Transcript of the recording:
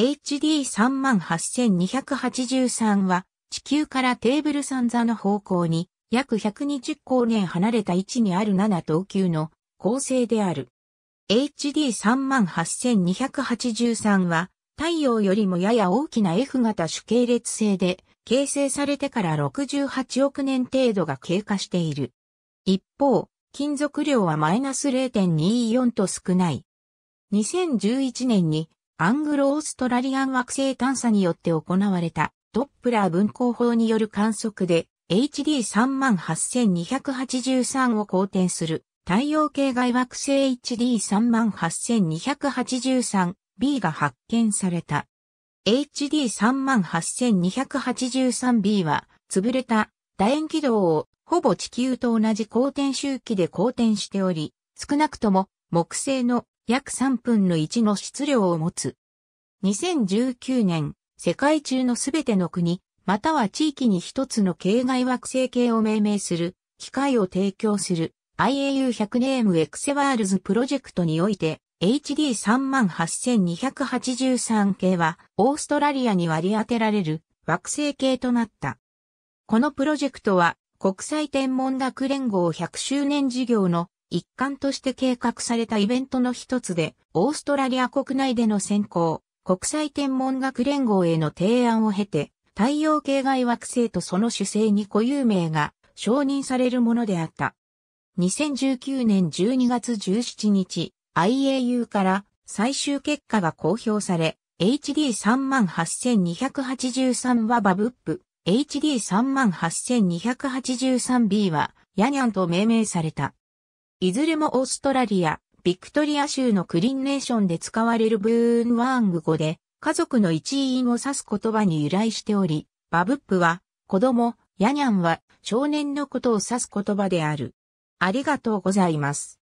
HD38283 は地球からテーブル三座の方向に約120光年離れた位置にある7等級の構成である。HD38283 は太陽よりもやや大きな F 型主系列星で形成されてから68億年程度が経過している。一方、金属量はマイナス0.24と少ない。2011年にアングロ・オーストラリアン惑星探査によって行われたドップラー分光法による観測で HD38283 を公転する太陽系外惑星 HD38283B が発見された。HD38283B は潰れた楕円軌道をほぼ地球と同じ公転周期で公転しており、少なくとも木星の約3分の1の質量を持つ。2019年、世界中のすべての国、または地域に一つの系外惑星系を命名する、機械を提供する IAU100 ネームエクセワールズプロジェクトにおいて、HD38283 系は、オーストラリアに割り当てられる惑星系となった。このプロジェクトは、国際天文学連合100周年事業の一環として計画されたイベントの一つで、オーストラリア国内での選考、国際天文学連合への提案を経て、太陽系外惑星とその主星に固有名が承認されるものであった。2019年12月17日、IAU から最終結果が公表され、HD38283 はバブップ、HD38283B はヤニャンと命名された。いずれもオーストラリア、ビクトリア州のクリンネーションで使われるブーンワング語で、家族の一員を指す言葉に由来しており、バブップは、子供、ヤニャンは少年のことを指す言葉である。ありがとうございます。